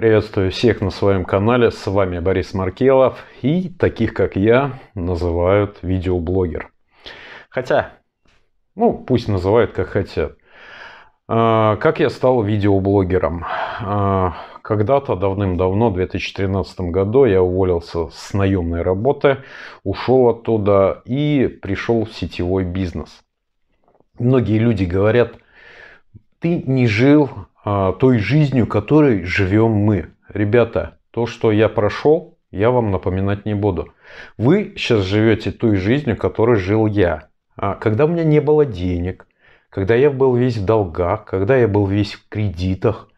Приветствую всех на своем канале, с вами Борис Маркелов и таких как я называют видеоблогер. Хотя, ну пусть называют как хотят. А, как я стал видеоблогером? А, когда-то давным-давно, в 2013 году, я уволился с наемной работы, ушел оттуда и пришел в сетевой бизнес. Многие люди говорят, ты не жил а, той жизнью, которой живем мы. Ребята, то, что я прошел, я вам напоминать не буду. Вы сейчас живете той жизнью, которой жил я. А, когда у меня не было денег, когда я был весь в долгах, когда я был весь в кредитах,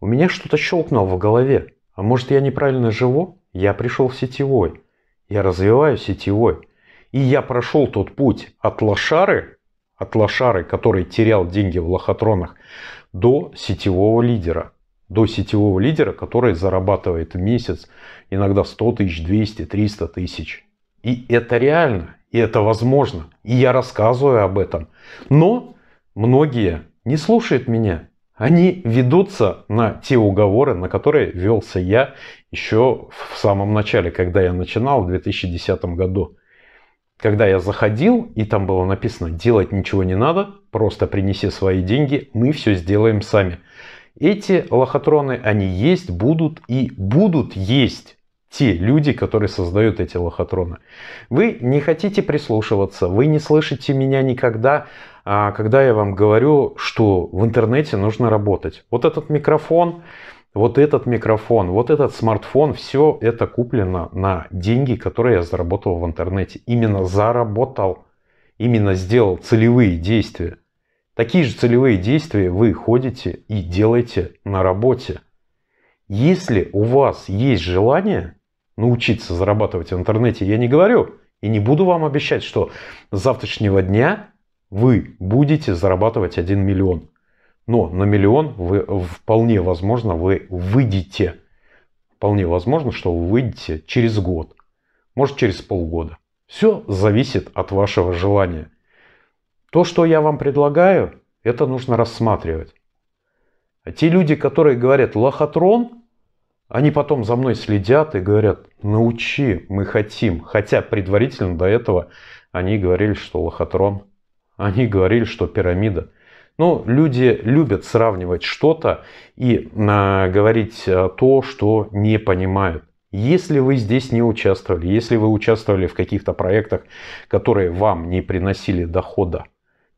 у меня что-то щелкнуло в голове. А может я неправильно живу? Я пришел в сетевой. Я развиваю сетевой. И я прошел тот путь от лошары от лошары, который терял деньги в лохотронах, до сетевого лидера. До сетевого лидера, который зарабатывает в месяц иногда 100 тысяч, 200, 300 тысяч. И это реально, и это возможно. И я рассказываю об этом. Но многие не слушают меня. Они ведутся на те уговоры, на которые велся я еще в самом начале, когда я начинал в 2010 году когда я заходил, и там было написано, делать ничего не надо, просто принеси свои деньги, мы все сделаем сами. Эти лохотроны, они есть, будут и будут есть те люди, которые создают эти лохотроны. Вы не хотите прислушиваться, вы не слышите меня никогда, а, когда я вам говорю, что в интернете нужно работать. Вот этот микрофон, вот этот микрофон, вот этот смартфон, все это куплено на деньги, которые я заработал в интернете. Именно заработал, именно сделал целевые действия. Такие же целевые действия вы ходите и делаете на работе. Если у вас есть желание научиться зарабатывать в интернете, я не говорю и не буду вам обещать, что с завтрашнего дня вы будете зарабатывать 1 миллион. Но на миллион вы вполне возможно вы выйдете. Вполне возможно, что вы выйдете через год. Может через полгода. Все зависит от вашего желания. То, что я вам предлагаю, это нужно рассматривать. А те люди, которые говорят лохотрон, они потом за мной следят и говорят, научи, мы хотим. Хотя предварительно до этого они говорили, что лохотрон. Они говорили, что пирамида. Но ну, люди любят сравнивать что-то и а, говорить а, то, что не понимают. Если вы здесь не участвовали, если вы участвовали в каких-то проектах, которые вам не приносили дохода,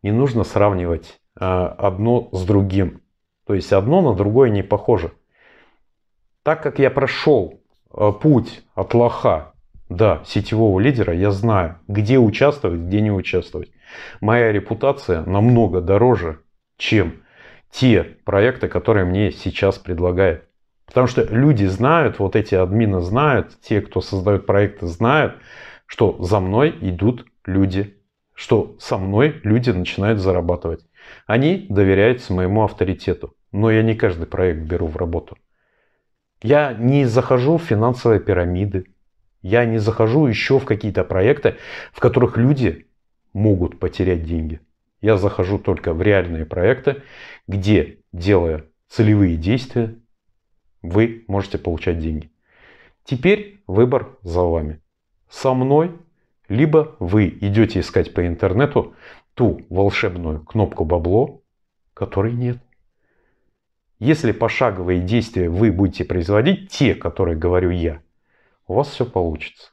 не нужно сравнивать а, одно с другим. То есть одно на другое не похоже. Так как я прошел а, путь от лоха до сетевого лидера, я знаю, где участвовать, где не участвовать. Моя репутация намного дороже чем те проекты, которые мне сейчас предлагают. Потому что люди знают, вот эти админы знают, те, кто создают проекты, знают, что за мной идут люди, что со мной люди начинают зарабатывать. Они доверяются моему авторитету, но я не каждый проект беру в работу. Я не захожу в финансовые пирамиды, я не захожу еще в какие-то проекты, в которых люди могут потерять деньги. Я захожу только в реальные проекты, где, делая целевые действия, вы можете получать деньги. Теперь выбор за вами. Со мной, либо вы идете искать по интернету ту волшебную кнопку бабло, которой нет. Если пошаговые действия вы будете производить, те, которые говорю я, у вас все получится.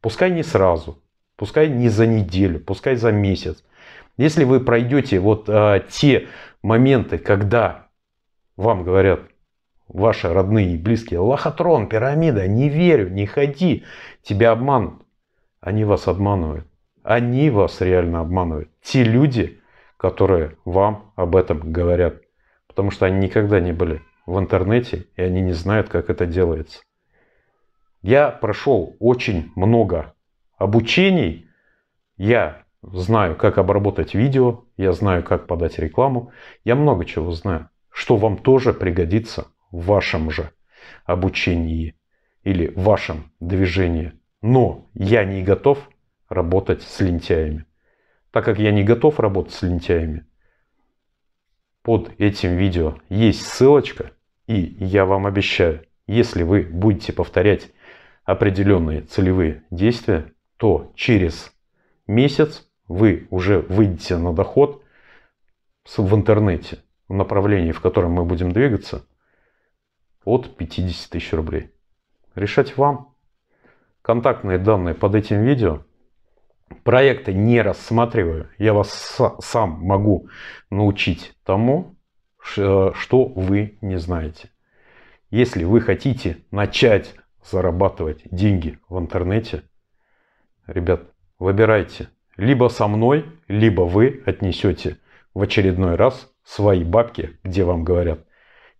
Пускай не сразу, пускай не за неделю, пускай за месяц, если вы пройдете вот а, те моменты, когда вам говорят ваши родные и близкие, лохотрон, пирамида, не верю, не ходи, тебя обманут. Они вас обманывают. Они вас реально обманывают. Те люди, которые вам об этом говорят. Потому что они никогда не были в интернете, и они не знают, как это делается. Я прошел очень много обучений. Я знаю, как обработать видео, я знаю, как подать рекламу, я много чего знаю, что вам тоже пригодится в вашем же обучении или в вашем движении. Но я не готов работать с лентяями. Так как я не готов работать с лентяями, под этим видео есть ссылочка, и я вам обещаю, если вы будете повторять определенные целевые действия, то через месяц вы уже выйдете на доход в интернете, в направлении, в котором мы будем двигаться, от 50 тысяч рублей. Решать вам. Контактные данные под этим видео. Проекты не рассматриваю. Я вас сам могу научить тому, э, что вы не знаете. Если вы хотите начать зарабатывать деньги в интернете, ребят, выбирайте либо со мной, либо вы отнесете в очередной раз свои бабки, где вам говорят,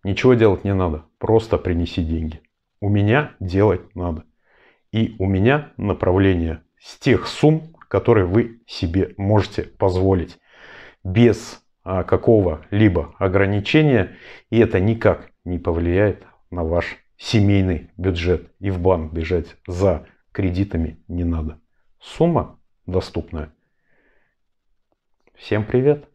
ничего делать не надо, просто принеси деньги. У меня делать надо. И у меня направление с тех сумм, которые вы себе можете позволить. Без а, какого-либо ограничения. И это никак не повлияет на ваш семейный бюджет. И в банк бежать за кредитами не надо. Сумма доступны. Всем привет!